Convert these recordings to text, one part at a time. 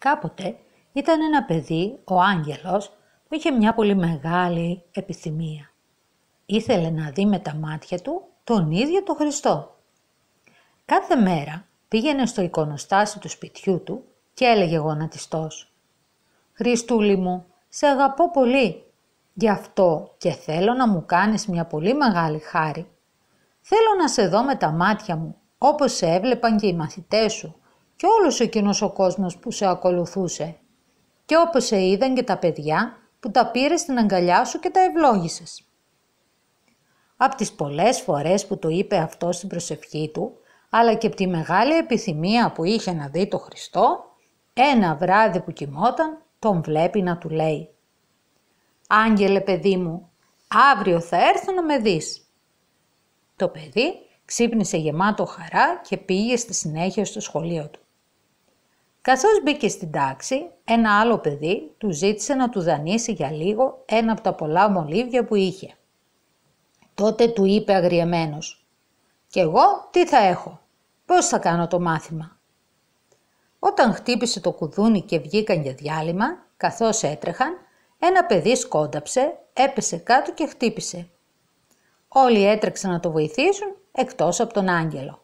Κάποτε ήταν ένα παιδί, ο Άγγελος, που είχε μια πολύ μεγάλη επιθυμία. Ήθελε να δει με τα μάτια του τον ίδιο τον Χριστό. Κάθε μέρα πήγαινε στο εικονοστάσι του σπιτιού του και έλεγε γονατιστός «Χριστούλη μου, σε αγαπώ πολύ, γι' αυτό και θέλω να μου κάνεις μια πολύ μεγάλη χάρη. Θέλω να σε δω με τα μάτια μου, όπως σε έβλεπαν και οι μαθητές σου και όλος εκείνος ο κόσμος που σε ακολουθούσε. Και όπως σε είδαν και τα παιδιά που τα πήρε στην αγκαλιά σου και τα ευλόγησες. Απ' τις πολλές φορές που το είπε αυτό στην προσευχή του, αλλά και από τη μεγάλη επιθυμία που είχε να δει το Χριστό, ένα βράδυ που κοιμόταν τον βλέπει να του λέει «Άγγελε παιδί μου, αύριο θα έρθω να με δεις». Το παιδί ξύπνησε γεμάτο χαρά και πήγε στη συνέχεια στο σχολείο του. Καθώς μπήκε στην τάξη, ένα άλλο παιδί του ζήτησε να του δανείσει για λίγο ένα από τα πολλά μολύβια που είχε. Τότε του είπε αγριεμένος «Κι εγώ τι θα έχω, πώς θα κάνω το μάθημα». Όταν χτύπησε το κουδούνι και βγήκαν για διάλειμμα, καθώς έτρεχαν, ένα παιδί σκόνταψε, έπεσε κάτω και χτύπησε. Όλοι έτρεξαν να το βοηθήσουν, εκτός από τον άγγελο.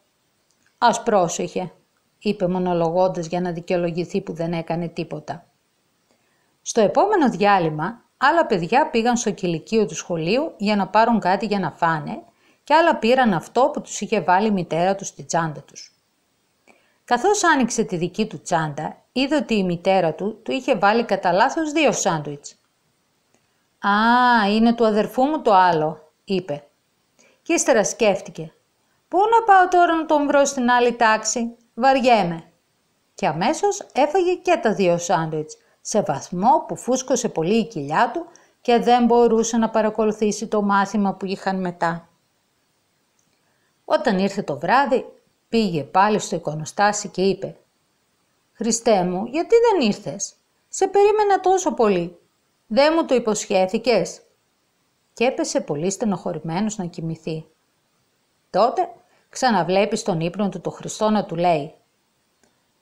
Ας πρόσεχε, είπε μονολογώντας για να δικαιολογηθεί που δεν έκανε τίποτα. Στο επόμενο διάλειμμα, άλλα παιδιά πήγαν στο κηλικείο του σχολείου για να πάρουν κάτι για να φάνε και άλλα πήραν αυτό που τους είχε βάλει η μητέρα τους στη τσάντα τους. Καθώς άνοιξε τη δική του τσάντα, είδε ότι η μητέρα του του είχε βάλει κατά λάθος δύο σάντουιτς. «Α, είναι του αδερφού μου το άλλο», είπε. Κι ύστερα σκέφτηκε. «Πού να πάω τώρα να τον βρω στην άλλη τάξη, Βαριέμαι. Και αμέσως έφαγε και τα δύο σάντουιτς, σε βαθμό που φούσκωσε πολύ η κοιλιά του και δεν μπορούσε να παρακολουθήσει το μάθημα που είχαν μετά. Όταν ήρθε το βράδυ, πήγε πάλι στο εικονοστάσι και είπε «Χριστέ μου, γιατί δεν ήρθες, σε περίμενα τόσο πολύ, δεν μου το υποσχέθηκες» και έπεσε πολύ στενοχωρημένος να κοιμηθεί. Τότε Ξαναβλέπεις στον ύπνο του το Χριστό να του λέει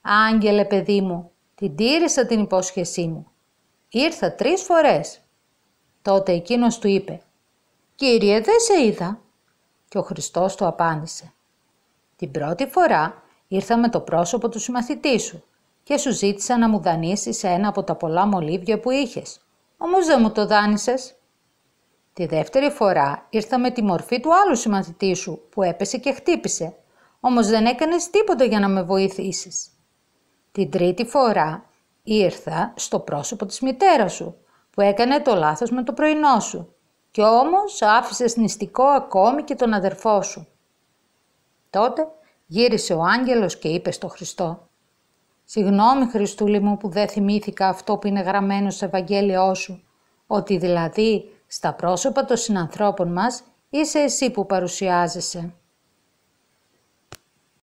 «Άγγελε παιδί μου, την τήρησα την υπόσχεσή μου. Ήρθα τρεις φορές». Τότε εκείνος του είπε «Κύριε, δεν σε είδα». Και ο Χριστός του απάντησε «Την πρώτη φορά ήρθα με το πρόσωπο του συμμαθητή σου και σου ζήτησα να μου δανείσεις ένα από τα πολλά μολύβια που είχες. Όμως δεν μου το δάνεισες». Τη δεύτερη φορά ήρθα με τη μορφή του άλλου συμμαθητή σου που έπεσε και χτύπησε, όμως δεν έκανες τίποτα για να με βοηθήσεις. Την τρίτη φορά ήρθα στο πρόσωπο της μητέρας σου που έκανε το λάθος με το πρωινό σου και όμως άφησες νηστικό ακόμη και τον αδερφό σου. Τότε γύρισε ο άγγελος και είπε στο Χριστό «Συγγνώμη Χριστούλη μου που δεν θυμήθηκα αυτό που είναι γραμμένο στο Ευαγγέλιό σου, ότι δηλαδή στα πρόσωπα των συνανθρώπων μας είσαι εσύ που παρουσιάζεσαι.